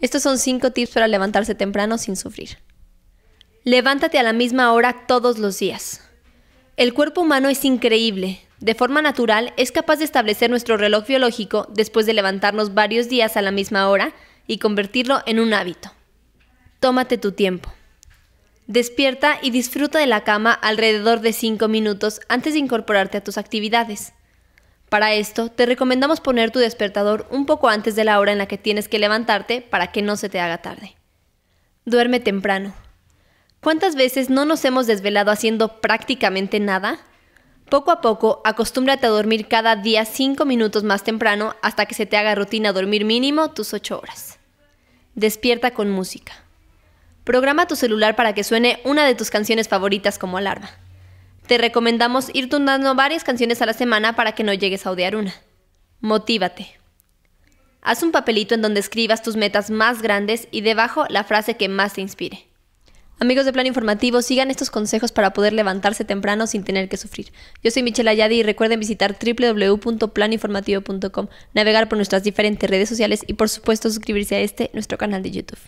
Estos son 5 tips para levantarse temprano sin sufrir. Levántate a la misma hora todos los días. El cuerpo humano es increíble. De forma natural, es capaz de establecer nuestro reloj biológico después de levantarnos varios días a la misma hora y convertirlo en un hábito. Tómate tu tiempo. Despierta y disfruta de la cama alrededor de 5 minutos antes de incorporarte a tus actividades. Para esto, te recomendamos poner tu despertador un poco antes de la hora en la que tienes que levantarte para que no se te haga tarde. Duerme temprano. ¿Cuántas veces no nos hemos desvelado haciendo prácticamente nada? Poco a poco, acostúmbrate a dormir cada día 5 minutos más temprano hasta que se te haga rutina dormir mínimo tus 8 horas. Despierta con música. Programa tu celular para que suene una de tus canciones favoritas como alarma. Te recomendamos ir turnando varias canciones a la semana para que no llegues a odiar una. Motívate. Haz un papelito en donde escribas tus metas más grandes y debajo la frase que más te inspire. Amigos de Plan Informativo, sigan estos consejos para poder levantarse temprano sin tener que sufrir. Yo soy Michelle Ayadi y recuerden visitar www.planinformativo.com, navegar por nuestras diferentes redes sociales y por supuesto suscribirse a este, nuestro canal de YouTube.